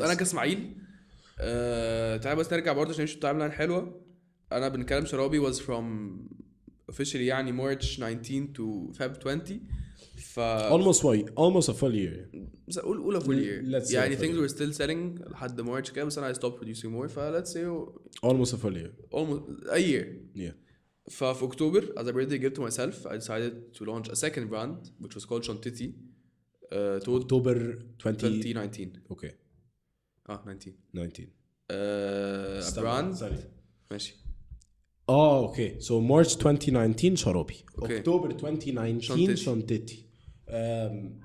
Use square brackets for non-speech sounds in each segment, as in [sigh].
انا كاسماعيل آه، تعال بس نرجع برضه عشان نمشي التايم لاين حلوه انا بنكلم شرابي was from officially يعني مارتش 19 to Feb 20 ف almost why almost a full year بس اقول اولى full year let's يعني things were still selling لحد مارتش كده بس انا I stopped producing more ف let's say almost a full year almost a year yeah ففي اكتوبر as a birthday gift to myself I decided to launch a second brand which was called Shantiti تول اكتوبر 2019 اوكي اه 19 19 ااا سوري ماشي اه اوكي سو مارش 2019 شرابي اكتوبر 2019 شنطتي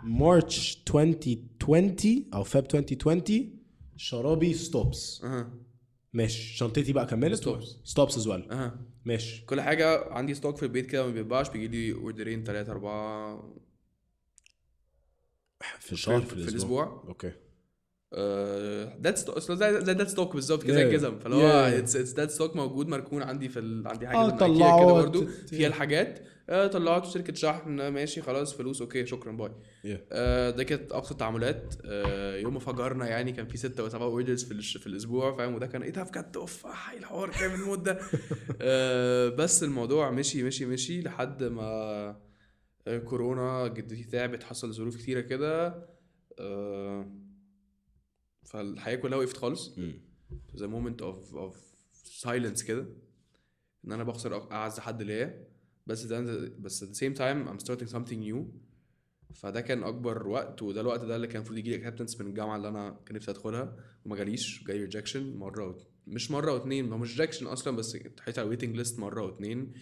مارش 2020 او فاب 2020 شرابي ستوبس اها ماشي شنطتي بقى كملت ستوبس ستوبس از ويل اها ماشي كل حاجه عندي ستوك في البيت كده ما بيتباعش بيجي لي اوردرين ثلاثه اربعه في الشهر في, في, في الاسبوع اوكي ديد آه، ستوك زي زي ديد ستوك بالظبط كده الجزم فاللي هو اتس ديد ستوك موجود مركون عندي في ال... عندي حاجه آه كده برضو فيها الحاجات طلعته آه، طلعت شركه شحن ماشي خلاص فلوس اوكي شكرا باي yeah. آه، ده كانت اقصى التعاملات يوم ما فجرنا يعني كان في ستة وسبعة اوردرز في, في الاسبوع فاهم وده كان ايه ده بجد اوف حي الحوار كام المده [laughs] بس الموضوع مشي مشي مشي لحد ما آه، كورونا جدتي تعبت حصل ظروف كتيره كده آه، فالحياه كلها وقفت خالص ذا مومنت اوف اوف سايلنس كده ان انا بخسر اعز حد ليا بس ده بس ذا سيم تايم time I'm starting something new فده كان اكبر وقت وده الوقت ده اللي كان المفروض يجي لي اكسبتنس من الجامعه اللي انا كان نفسي ادخلها وما جاليش جالي ريجكشن مره و... مش مره واثنين ما هو مش ريجكشن اصلا بس اتحطيت على ويتنج ليست مره واثنين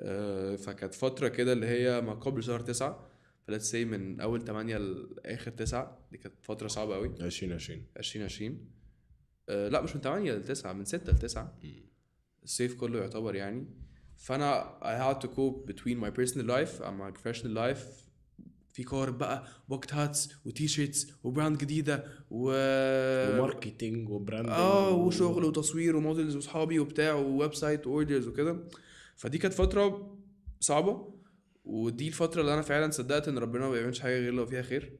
آه، فكانت فتره كده اللي هي ما قبل شهر تسعة فلت سي من اول 8 لاخر 9 دي كانت فتره صعبه قوي 2020 2020 لا مش من 8 ل 9 من 6 ل 9 الصيف كله يعتبر يعني فانا I had to cope between my personal life and my professional life في كورب بقى وقت هاتس وتي شيرتس وبراند جديده و وماركتينج وبراند اه وشغل وتصوير وموديلز واصحابي وبتاع وويب سايت واوردرز وكده فدي كانت فتره صعبه ودي الفتره اللي انا فعلا صدقت ان ربنا ما بيعملش حاجه غير لو فيها خير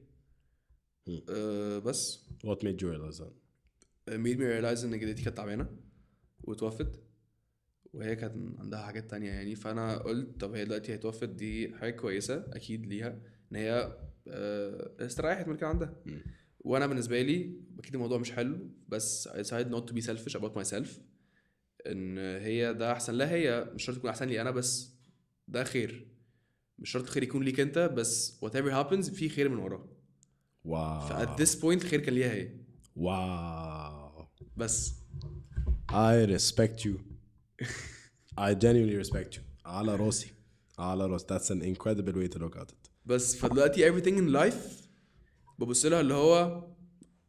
أه بس What made you realize that? made me realize ان جدتي كانت تعبانه وتوفت وهي كان عندها حاجات تانية يعني فانا قلت طب هي دلوقتي هتوفت دي حاجه كويسه اكيد ليها ان هي آه، استريحت من اللي كان عندها وانا بالنسبه لي اكيد الموضوع مش حلو بس I decided not to be selfish about myself ان هي ده احسن لا هي مش شرط تكون احسن لي انا بس ده خير مش شرط خير يكون ليك انت بس وات ايفر هابنز في خير من وراه واو فات ذس بوينت خير كان ليها هي واو بس I respect you I genuinely respect you على راسي على راسي that's an incredible way to look at it بس فدلوقتي everything in life ببص لها اللي هو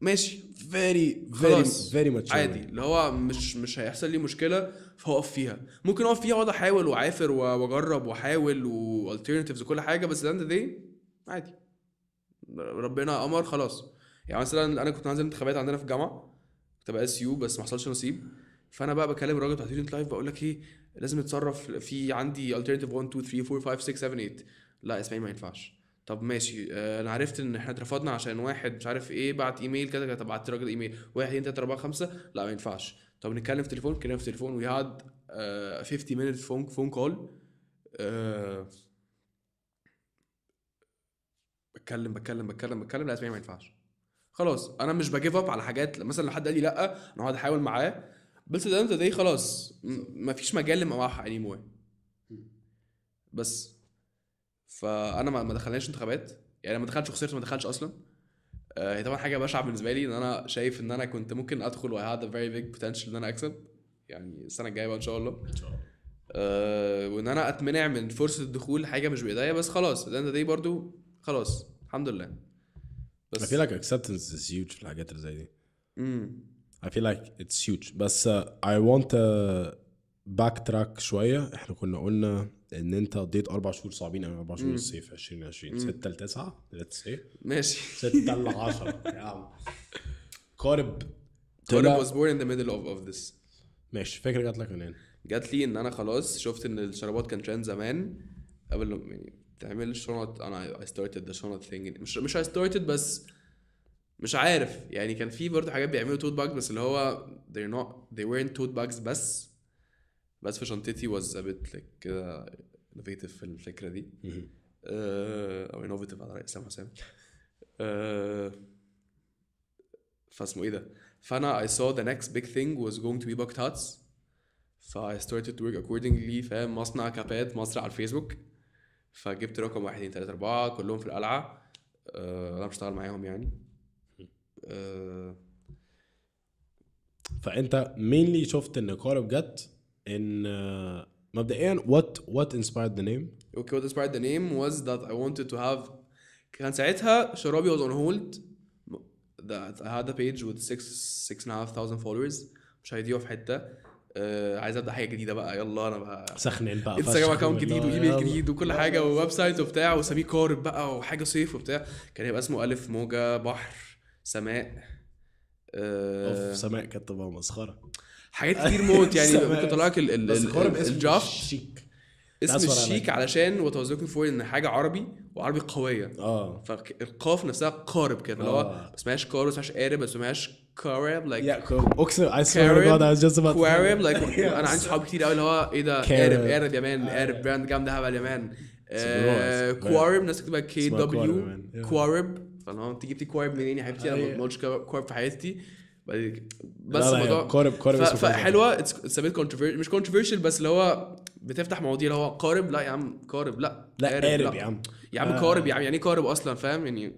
ماشي فيري فيري فيري ماتش عادي اللي هو مش مش هيحصل لي مشكله فهقف فيها ممكن اقف فيها واقعد احاول واعافر واجرب واحاول والترنتيفز وكل حاجه بس ده دي عادي ربنا امر خلاص يعني مثلا انا كنت نازل انتخابات عندنا في الجامعه كنت بقى اس يو بس ما حصلش نصيب فانا بقى بكلم الراجل بتاع تيرنت لايف بقول لك ايه لازم اتصرف في عندي الترنتيف 1 2 3 4 5 6 7 8 لا اسمعي ما ينفعش طب ماشي آه، انا عرفت ان احنا اترفضنا عشان واحد مش عارف ايه بعت ايميل كده طب بعت الراجل ايميل واحد اتنين تلاته اربعه خمسه لا ما ينفعش طب نتكلم في تليفون نتكلم في تليفون وي هاد 50 مينت فون فون كول بتكلم بتكلم بتكلم بتكلم لا اسمعي ما ينفعش خلاص انا مش بجيف اب على حاجات مثلا لو حد قال لي لا انا هقعد احاول معاه بس ده انت ده خلاص مفيش مجال لمواحة اني مو بس فانا ما دخلناش انتخابات يعني ما دخلتش وخسرت ما دخلتش اصلا آه، هي طبعا حاجه بشعه بالنسبه لي ان انا شايف ان انا كنت ممكن ادخل وهي هاد فيري بيج بوتنشال ان انا اكسب يعني السنه الجايه بقى ان شاء الله ان شاء الله آه، وان انا اتمنع من فرصه الدخول حاجه مش بايديا بس خلاص ده دي برضو خلاص الحمد لله بس I feel like acceptance is huge في الحاجات اللي زي دي امم I feel like it's huge بس uh, I want to backtrack شويه احنا كنا قلنا ان انت قضيت اربع شهور صعبين او اربع شهور الصيف 2020 6 ل 9 ليتس سي ماشي 6 ل 10 يا عم قارب قارب was born in the middle of, of this ماشي فاكر جات لك منين؟ جات لي ان انا خلاص شفت ان الشرابات كان ترند زمان قبل يعني تعمل الشنط انا اي ستارتد ذا شنط ثينج مش مش اي ستارتد بس مش عارف يعني كان في برضه حاجات بيعملوا توت باجز بس اللي هو they're not they weren't توت باجز بس بس في شنطتي واز ابيت كده انوفيتيف في الفكره دي آه، او انوفيتيف على راي اسلام حسام آه، فاسمه ايه ده فانا اي سو ذا نكست بيج ثينج واز جوينج تو بي bucked هاتس فا اي ستارتد تو ورك اكوردنجلي فاهم مصنع كابات مصر على الفيسبوك فجبت رقم واحد اثنين ثلاثه اربعه كلهم في القلعه أه انا بشتغل معاهم يعني أه فانت مينلي شفت ان كارب جت ان مبدئيا what what inspired the name okay what inspired the name was that I wanted to have كان ساعتها شرابي was on hold that I had a page with 6 six and a half thousand followers مش هيضيعوا في حته uh, عايز ابدا حاجه جديده بقى يلا انا بقى سخنين بقى انستجرام اكونت جديد وايميل جديد وكل حاجه وويب سايت وبتاع واساميه كارب بقى وحاجه صيف وبتاع كان هيبقى اسمه الف موجه بحر سماء آه، اوف سماء كانت تبقى مسخره حاجات كتير موت يعني [laughs] ممكن يطلع لك الجاف اسم الشيك علشان وتوزيكم فوق ان حاجه عربي وعربي قويه اه فالقاف نفسها قارب كده اللي هو آه. ما اسمهاش قارب ما اسمهاش قارب ما اسمهاش كارب لايك اقسم اي سوري to God I was كارب لايك [laughs] انا عندي صحاب كتير قوي اللي هو ايه ده قارب قارب يا مان قارب آه. براند جامده هبل يا مان كوارب آه، ناس كتبها كي دبليو كوارب فاللي هو انت جبتي كوارب منين يا حبيبتي انا أيوة. ما قلتش كوارب في حياتي بس الموضوع يعني قارب قارب فحلوه اتس كونتروفيرشال مش كونتروفيرشال بس اللي هو بتفتح مواضيع اللي هو قارب لا يا عم قارب لا لا قارب يا عم يا عم آه. قارب يا عم يعني ايه قارب اصلا فاهم يعني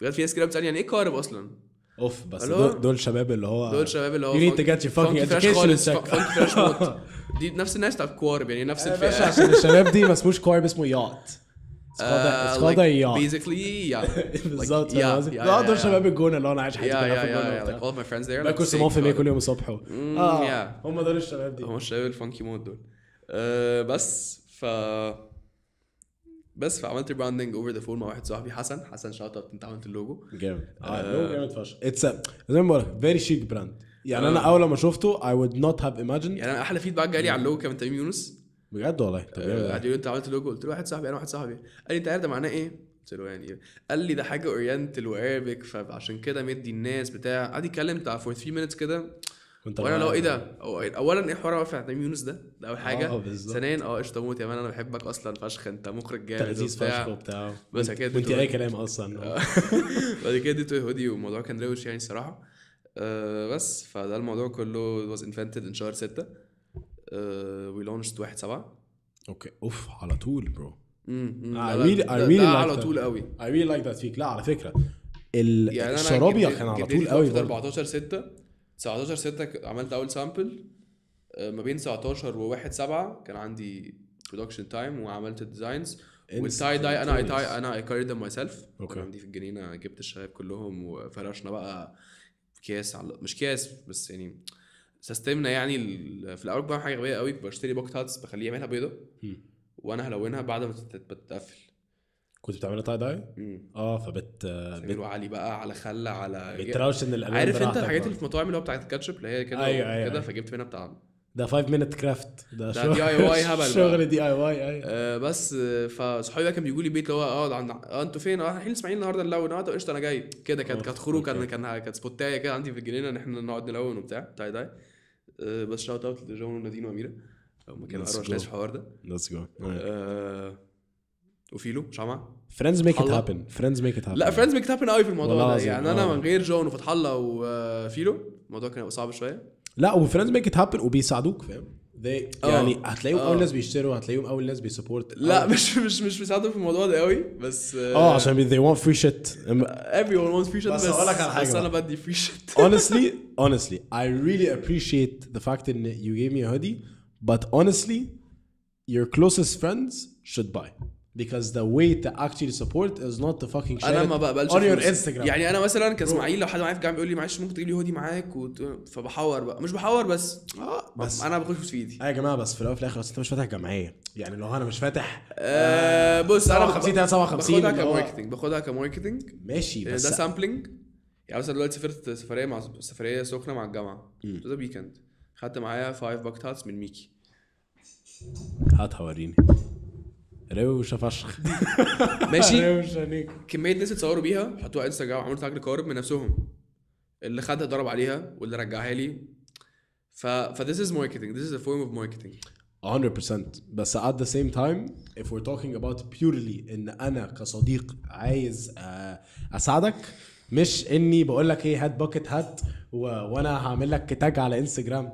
بجد في ناس كده بتسالني يعني ايه قارب اصلا اوف بس دول, شباب اللي هو دول شباب اللي هو يو نيد تو جيت يور فاكينج اديوكيشن دي نفس الناس بتاعت كوارب يعني نفس آه، الفئه عشان الشباب دي ما اسموش كوارب اسمه يات اتس فور ذا يا بيزيكلي يا بالظبط بقعد دول شباب الجونه اللي انا عايش حياتي كلها في الجونه like باكل كل يوم الصبح mm, اه هم دول الشباب دي هم الشباب الفانكي مود دول uh, بس ف بس فعملت براندنج اوفر ذا فول مع واحد صاحبي حسن حسن شاوت اوت انت عملت اللوجو جامد اه uh, اللوجو جامد فشخ اتس زي ما بقول لك فيري شيك براند يعني انا uh. اول ما شفته اي وود نوت هاف ايماجن يعني انا احلى فيدباك جالي على اللوجو كان من تميم يونس بجد والله طب قعد يقول انت عملت لوجو قلت له واحد صاحبي انا واحد صاحبي قال لي انت عارف ده معناه ايه؟ قلت له يعني إيه؟ قال لي ده حاجه اورينتال وارابيك فعشان كده مدي الناس بتاع قعد يتكلم بتاع 43 مينتس كده كنت وانا لو ايه ده؟ إيه؟ اولا ايه حوار واقف على يونس ده؟ ده اول حاجه اه بالظبط ثانيا اه قشطه موت يا مان انا بحبك اصلا فشخ انت مخرج جامد تأزيز فشخ وبتاع بس كده وانت اي كلام اصلا آه. [laughs] بعد كده اديته هودي والموضوع كان روش يعني الصراحه آه بس فده الموضوع كله واز انفنتد ان شهر 6 وي آه، لونشت واحد سبعة اوكي اوف على طول برو I على طول قوي اي ريلي لايك ذات فيك لا على فكرة يعني الشرابي كان على طول قوي 14 6 19 6 عملت اول سامبل آه، ما بين 19 و1 7 كان عندي برودكشن تايم وعملت الديزاينز والتاي داي انا اي تاي انا اي كاري ذم ماي سيلف كان عندي في الجنينه جبت الشباب كلهم وفرشنا بقى اكياس على مش كياس بس يعني سيستمنا يعني في الاول بعمل حاجه غبيه قوي بشتري بوكت هاتس بخليه يعملها بيضه وانا هلونها بعد ما تتقفل كنت بتعملها تاي داي؟ اه فبت بت... علي بقى على خلة على بتراوش ان الالوان عارف انت الحاجات اللي في المطاعم اللي هو بتاعت الكاتشب اللي هي كده أيوة أيوة كده أيوة. فجبت منها بتاع ده 5 مينت كرافت ده, ده دي اي واي هبل شغل دي اي واي ايوه آه، بس فصحابي بقى كان بيجوا لي بيت اللي هو اه اه انتوا فين؟ اه احنا اسماعيل النهارده نلون اه قشطه انا جاي كده كانت آه، كانت خروج كان كان كانت سبوتايه كده عندي في الجنينه ان احنا نقعد نلون وبتاع تاي داي آه، بس شاوت اوت لجون ونادين واميره هم كانوا اروش ناس في الحوار ده ليتس جو آه، آه. وفيلو مش فريندز ميك ات هابن فريندز ميك ات هابن لا فريندز ميك ات هابن قوي في الموضوع ده يعني انا من غير جون وفتح الله وفيلو الموضوع كان هيبقى صعب شويه لا وفريندز ميك ات هابن وبيساعدوك فاهم they أوه. يعني هتلاقيهم أوه. اول ناس بيشتروا هتلاقيهم اول ناس بيسبورت لا مش مش مش بيساعدوا في الموضوع ده قوي بس اه عشان they want free shit everyone wants free shit بس, بس اقول لك على حاجه بس انا بدي free shit honestly honestly I really appreciate the fact that you gave me a hoodie but honestly your closest friends should buy because the way to actually support is not to fucking share انا ما بقبلش on your Instagram يعني انا مثلا كاسماعيل لو حد معايا في الجامعه بيقول لي معلش ممكن تجيب لي هودي معاك وت... فبحور بقى مش بحور بس اه بس انا بخش في ايدي أيوة يا جماعه بس في الاول وفي الاخر انت مش فاتح جمعيه يعني لو انا مش فاتح آه بص انا 50 57 باخدها كماركتنج باخدها كماركتنج ماشي آه، بس ده سامبلنج يعني مثلا دلوقتي سافرت سفريه مع سفريه سخنه مع الجامعه ده ويكند خدت معايا 5 باك تاتس من ميكي هات هوريني روشه فشخ [laughs] ماشي كميه ناس اتصوروا بيها حطوها انستجرام عملوا تاج لقوارب من نفسهم اللي خدها ضرب عليها واللي رجعها لي ف ف this is marketing this is a form of marketing 100% بس at the same time if we're talking about purely ان انا كصديق عايز آه، اساعدك مش اني بقول لك ايه هات باكيت هات وانا هعمل لك تاج على انستجرام